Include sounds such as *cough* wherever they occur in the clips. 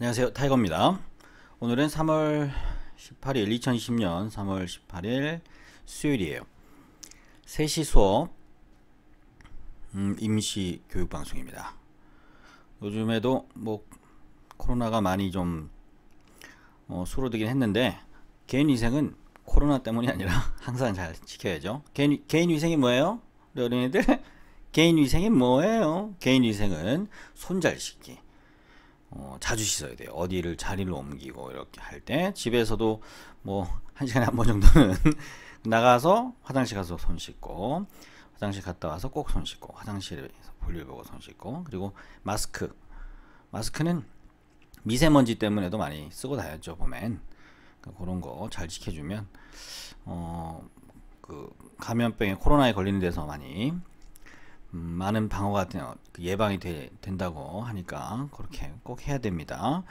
안녕하세요 타이거입니다 오늘은 3월 18일 2020년 3월 18일 수요일이에요 3시 수업 음, 임시 교육 방송입니다 요즘에도 뭐 코로나가 많이 좀 어, 수로되긴 했는데 개인 위생은 코로나 때문이 아니라 *laughs* 항상 잘 지켜야죠 개인, 개인 위생이 뭐예요? 우리 어린이들 *laughs* 개인 위생이 뭐예요? 개인 위생은 손잘 씻기 어, 자주 씻어야 돼요. 어디를 자리를 옮기고 이렇게 할 때 집에서도 뭐 한 시간에 한 번 정도는 *laughs* 나가서 화장실 가서 손 씻고 화장실 갔다 와서 꼭 손 씻고 화장실에서 볼일 보고 손 씻고 그리고 마스크 마스크는 미세먼지 때문에도 많이 쓰고 다녔죠 보면 그러니까 어, 그 그런 거 잘 지켜주면 어 그 감염병에 코로나에 걸리는 데서 많이 음, 많은 방어가 그 예방이 되, 된다고 하니까 그렇게 꼭 해야 됩니다.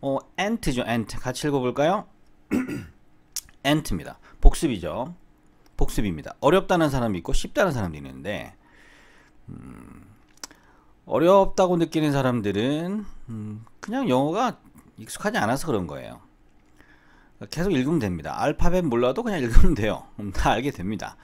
어, ant죠, ant. 같이 읽어볼까요? *clears throat* ant입니다. 복습이죠. 복습입니다. 어렵다는 사람이 있고 쉽다는 사람도 있는데 음, 어렵다고 느끼는 사람들은 음, 그냥 영어가 익숙하지 않아서 그런 거예요. 계속 읽으면 됩니다. 알파벳 몰라도 그냥 읽으면 돼요. *laughs* 다 알게 됩니다.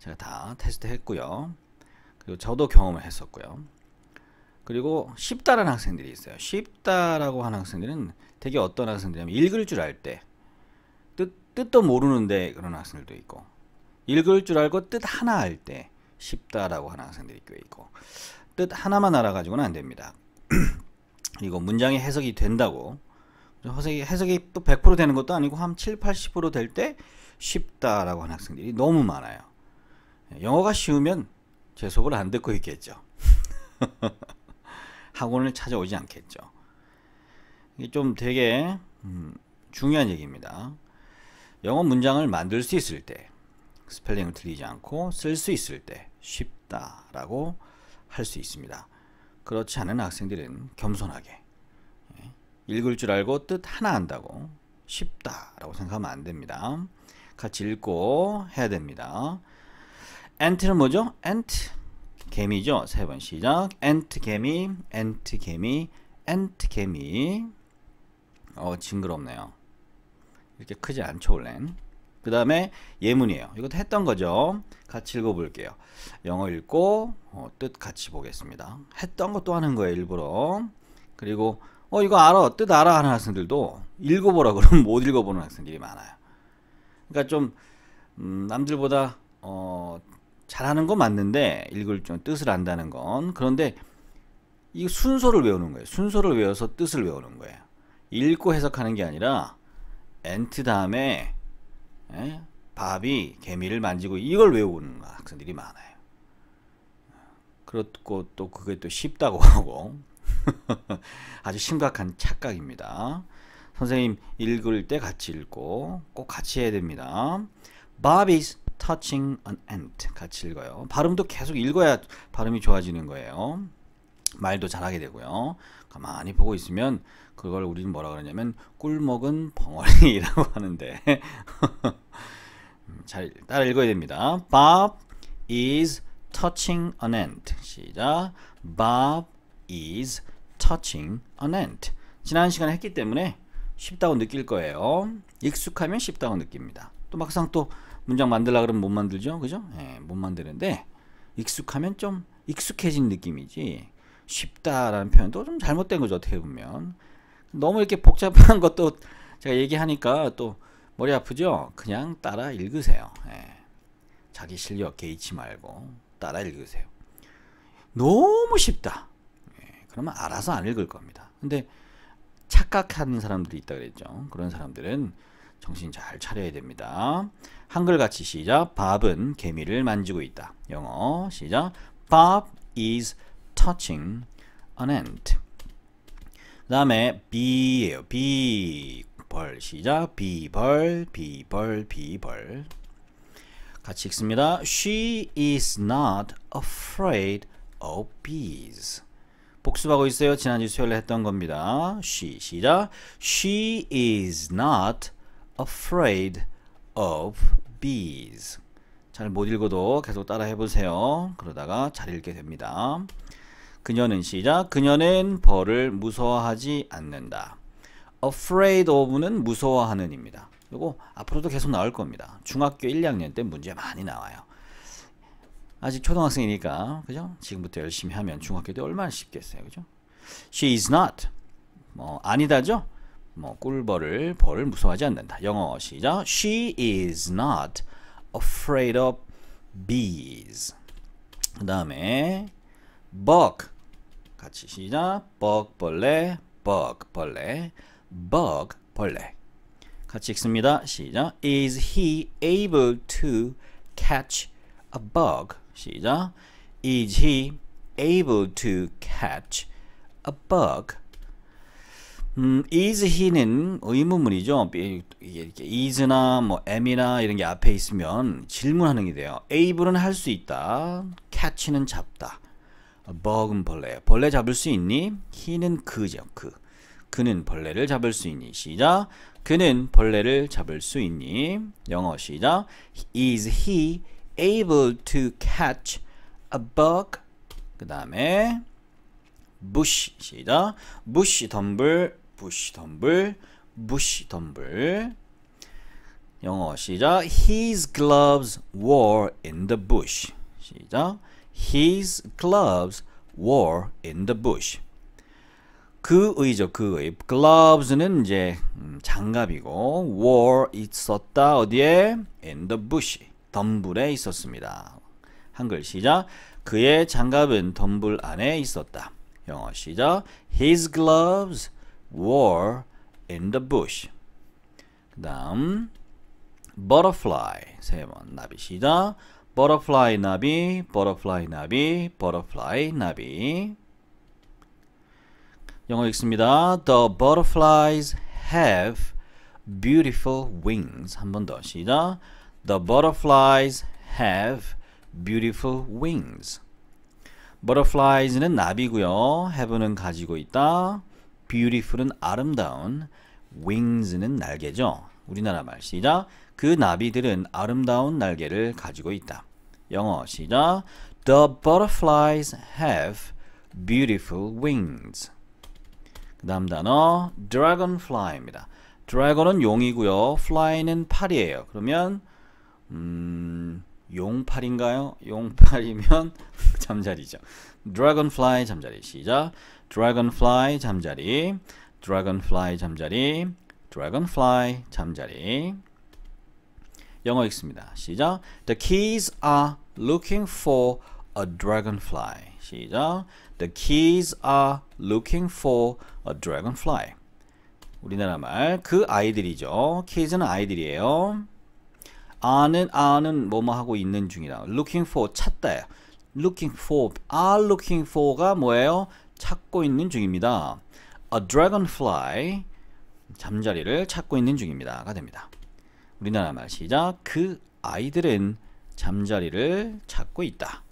제가 다 테스트 했고요. 그리고 저도 경험을 했었고요. 그리고 쉽다라는 학생들이 있어요. 쉽다라고 하는 학생들은 되게 어떤 학생들이냐면 읽을 줄 알 때 뜻도 모르는데 그런 학생들도 있고 읽을 줄 알고 뜻 하나 알 때 쉽다라고 하는 학생들이 꽤 있고 뜻 하나만 알아가지고는 안 됩니다. 그리고 *clears throat* 문장의 해석이 된다고 해석이, 해석이 또 100% 되는 것도 아니고 한 7, 80%될 때 쉽다라고 하는 학생들이 너무 많아요. 영어가 쉬우면 제 수업을 안 듣고 있겠죠. *laughs* 학원을 찾아오지 않겠죠. 이게 좀 되게 음, 중요한 얘기입니다. 영어 문장을 만들 수 있을 때, 스펠링을 틀리지 않고 쓸 수 있을 때 쉽다라고 할 수 있습니다. 그렇지 않은 학생들은 겸손하게 예, 읽을 줄 알고 뜻 하나 안다고 쉽다라고 생각하면 안 됩니다. 같이 읽고 해야 됩니다. 엔트는 뭐죠? a n 개미죠. 세 번 시작. a n 개미, a n 개미, a n 개미. 어 징그럽네요. 이렇게 크지 않죠 원래그 다음에 예문이에요. 이것도 했던 거죠. 같이 읽어볼게요. 영어 읽고 어, 뜻 같이 보겠습니다. 했던 것도 하는 거예요. 일부러. 그리고 어 이거 알아 뜻 알아 하는 학생들도 읽어보라 그러면 못 읽어보는 학생들이 많아요. 그러니까 좀 음, 남들보다 어, 잘하는 건 맞는데 읽을 좀 뜻을 안다는 건 그런데 이 순서를 외우는 거예요. 순서를 외워서 뜻을 외우는 거예요. 읽고 해석하는 게 아니라 엔트 다음에 에? 예, 밥이 개미를 만지고 이걸 외우는 학생들이 많아요. 그렇고 또 그게 또 쉽다고 *laughs* 하고 아주 심각한 착각입니다. 선생님 읽을 때 같이 읽고 꼭 같이 해야 됩니다. Bob is touching an ant 같이 읽어요. 발음도 계속 읽어야 발음이 좋아지는 거예요. 말도 잘하게 되고요. 가만히 그러니까 보고 있으면 그걸 우리는 뭐라 그러냐면 꿀 먹은 벙어리라고 *laughs* 하는데 음, 잘 따라 읽어야 됩니다. Bob is touching an ant. 시작. Bob is touching an ant. 지난 시간에 했기 때문에 쉽다고 느낄 거예요. 익숙하면 쉽다고 느낍니다. 또 막상 또 문장 만들라 그러면 못 만들죠. 그죠? 예, 못 만드는데 익숙하면 좀 익숙해진 느낌이지 쉽다라는 표현도 좀 잘못된 거죠. 어떻게 보면. 너무 이렇게 복잡한 *laughs* 것도 제가 얘기하니까 또 머리 아프죠? 그냥 따라 읽으세요. 예. 자기 실력 개의치 말고 따라 읽으세요. 너무 쉽다. 예. 그러면 알아서 안 읽을 겁니다. 근데 착각하는 사람들이 있다 그랬죠. 그런 사람들은 정신 잘 차려야 됩니다. 한글같이 시작. 밥은 개미를 만지고 있다. 영어 시작. Bob is touching an ant. 그 다음에 be예요. be 벌 시작. be 벌, be 벌, be 벌. 같이 읽습니다. She is not afraid of bees. 복습하고 있어요. 지난주 수요일에 했던 겁니다. She 시작. She is not afraid of bees. 잘못 읽어도 계속 따라해 보세요. 그러다가 잘 읽게 됩니다. 그녀는 시작. 그녀는 벌을 무서워하지 않는다. afraid of는 무서워하는입니다. 그리고 앞으로도 계속 나올 겁니다. 중학교 1, 2학년 때 문제 많이 나와요. 아직 초등학생이니까 그죠? 지금부터 열심히 하면 중학교 때 얼마나 쉽겠어요, 그죠? She is not 뭐 아니다죠? 뭐 꿀벌을 벌을 무서워하지 않는다. 영어 시작. She is not afraid of bees. 그 다음에 bug 같이 시작. bug 벌레, bug 벌레, bug 벌레. 같이 읽습니다. 시작. Is he able to catch a bug? 시작. Is he able to catch a bug? 음, is he는 의문문이죠. 이렇게 is나 뭐 am이나 이런 게 앞에 있으면 질문하는 게 돼요. able은 할 수 있다. catch는 잡다. bug은 벌레. 벌레 잡을 수 있니? he는 그죠. 그. 그는 벌레를 잡을 수 있니? 시작. 그는 벌레를 잡을 수 있니? 영어 시작. Is he able to catch a bug? 그 다음에 bush 시작. bush 덤불 부시 덤블 부시 덤블 영어 시작 His gloves were in the bush 시작 His gloves were in the bush 그의죠 그 의 gloves는 이제 장갑이고 wore 있었다 어디에 in the bush 덤불에 있었습니다 한글 시작 그의 장갑은 덤불 안에 있었다 영어 시작 His gloves war in the bush. 그 다음 butterfly 세 번 나비 시작 butterfly 나비 butterfly 나비 butterfly 나비 영어 읽습니다. The butterflies have beautiful wings. 한번더 시작. The butterflies have beautiful wings. butterflies는 나비고요. have는 가지고 있다. beautiful은 아름다운, wings는 날개죠. 우리나라 말 시작. 그 나비들은 아름다운 날개를 가지고 있다. 영어 시작. The butterflies have beautiful wings. 그 다음 단어 dragonfly입니다. dragon은 용이고요. fly는 팔이에요. 그러면 음, 용팔인가요? 용팔이면 *laughs* 잠자리죠. dragonfly 잠자리 시작 dragonfly 잠자리 dragonfly 잠자리 dragonfly 잠자리 영어 읽습니다. 시작 The kids are looking for a dragonfly. 시작 The kids are looking for a dragonfly. 우리나라 말그 아이들이죠. kids는 아이들이에요. 아는 아는 뭐뭐 하고 있는 중이다. looking for 찾다 looking for, are looking for가 뭐예요? 찾고 있는 중입니다. A dragonfly, 잠자리를 찾고 있는 중입니다가 됩니다. 우리나라 말 시작. 그 아이들은 잠자리를 찾고 있다.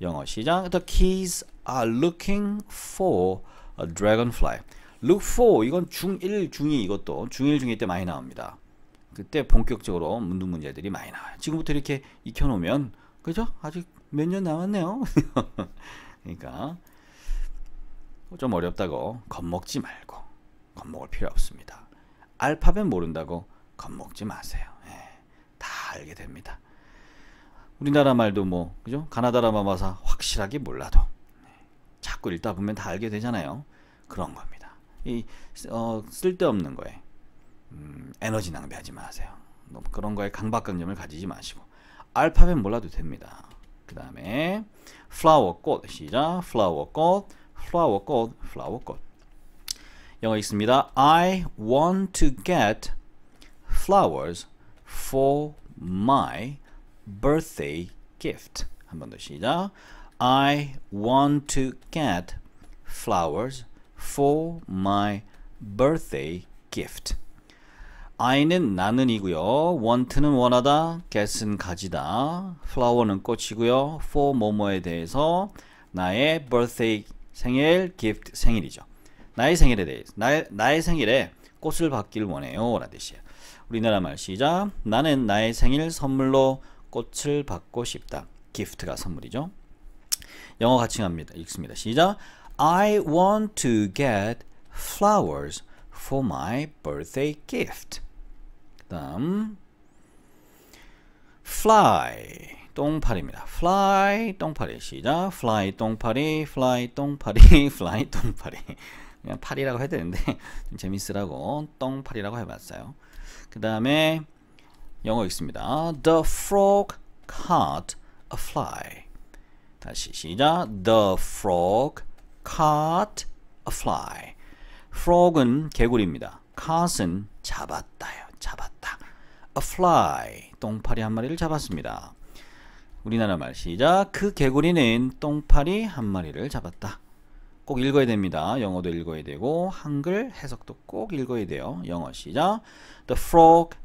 영어 시작. The kids are looking for a dragonfly. Look for 이건 중1, 중2 이것도 중1, 중2 때 많이 나옵니다. 그때 본격적으로 문득 문제들이 많이 나와요. 지금부터 이렇게 익혀놓으면 그죠? 아직 몇년 남았네요. *laughs* 그러니까 좀 어렵다고 겁먹지 말고 겁먹을 필요 없습니다. 알파벳 모른다고 겁먹지 마세요. 예, 다 알게 됩니다. 우리나라 말도 뭐 그죠? 가나다라 마마사 확실하게 몰라도 예, 자꾸 읽다 보면 다 알게 되잖아요. 그런 겁니다. 이 어, 쓸데없는 거에 음, 에너지 낭비하지 마세요. 너 뭐 그런 거에 강박관념을 가지지 마시고 알파벳 몰라도 됩니다. 그 다음에 flower 꽃 시작 flower 꽃 flower 꽃 flower 꽃 영어 있습니다 I want to get flowers for my birthday gift 한더 시작 I want to get flowers for my birthday gift I는 나는이고요. want는 원하다, get은 가지다, flower는 꽃이고요. for 뭐뭐에 대해서 나의 birthday 생일, gift 생일이죠. 나의 생일에 대해서 나의, 나의 생일에 꽃을 받길 원해요. 라는 뜻이에요. 우리나라 말 시작. 나는 나의 생일 선물로 꽃을 받고 싶다. gift가 선물이죠. 영어 같이 갑니다. 읽습니다. 시작. I want to get flowers for my birthday gift. 그다음 fly 똥파리입니다. fly 똥파리 시작. fly 똥파리 fly 똥파리 *laughs* fly 똥파리 그냥 파리라고 해야 되는데 *laughs* 좀 재밌으라고 똥파리라고 해봤어요. 그 다음에 영어 있습니다. The frog caught a fly. 다시 시작. The frog caught a fly. frog은 개구리입니다. caught은 잡았다요. 잡았다. A fly, 똥파리 한 마리를 잡았습니다. 우리나라 말 시작. 그 개구리는 똥파리 한 마리를 잡았다. 꼭 읽어야 됩니다. 영어도 읽어야 되고 한글 해석도 꼭 읽어야 돼요. 영어 시작. The frog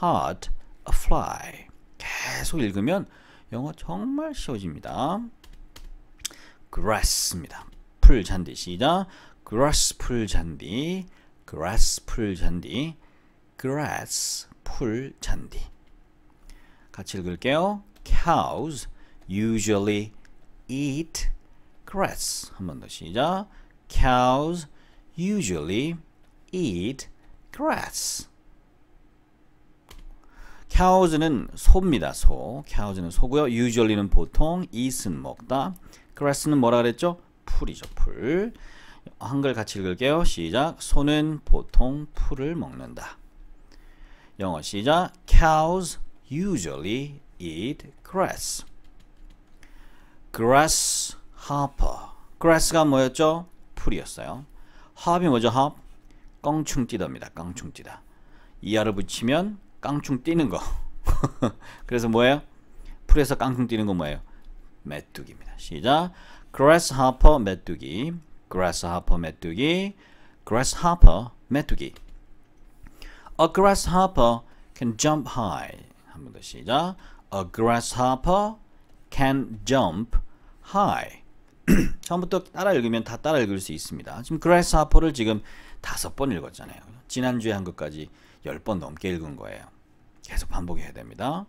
caught a fly. 계속 읽으면 영어 정말 쉬워집니다. grass입니다. 풀 잔디 시작. grass 풀 잔디. grass 풀 잔디. grass 풀 잔디 같이 읽을게요. cows usually eat grass 한 번 더 시작. cows usually eat grass cows는 소입니다. 소. cows는 소고요. usually는 보통, eat은 먹다. grass는 뭐라 그랬죠? 풀이죠. 풀. 한글 같이 읽을게요. 시작. 소는 보통 풀을 먹는다. 영어 시작. Cows usually eat grass. Grasshopper. grass가 뭐였죠? 풀이었어요. hop이 뭐죠? hop? 껑충 뛰다입니다. 껑충 뛰다. 이하를 붙이면 깡충 뛰는 거. 그래서 뭐예요? 풀에서 깡충 뛰는 거 뭐예요? 메뚜기입니다. 시작. grasshopper 메뚜기, grasshopper 메뚜기, grasshopper 메뚜기. A grasshopper can jump high. 한 번 더 시작. A grasshopper can jump high. *clears throat* 처음부터 따라 읽으면 다 따라 읽을 수 있습니다. 지금 grasshopper를 지금 다섯 번 읽었잖아요. 지난주에 한 것까지 열 번 넘게 읽은 거예요. 계속 반복해야 됩니다.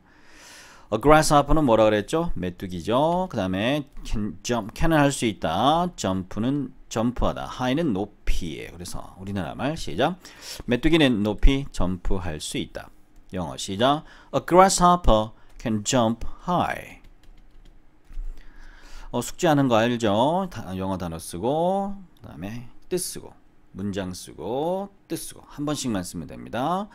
A 어, grasshopper는 뭐라 그랬죠? 메뚜기죠. 그 다음에 can, jump, can은 할수 있다. 점프는 점프하다. high는 높이에 그래서 우리나라 말 시작. 메뚜기는 높이 점프할 수 있다. 영어 시작. A grasshopper can jump high. 어, 숙지하는거 알죠? 다, 영어 단어 쓰고 그 다음에 뜻 쓰고 문장 쓰고 뜻 쓰고 한 번씩만 쓰면 됩니다.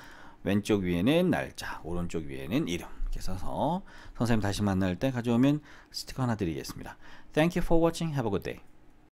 왼쪽 위에는 날짜, 오른쪽 위에는 이름. 이렇게 써서 선생님 다시 만날 때 가져오면 스티커 하나 드리겠습니다. Thank you for watching. Have a good day.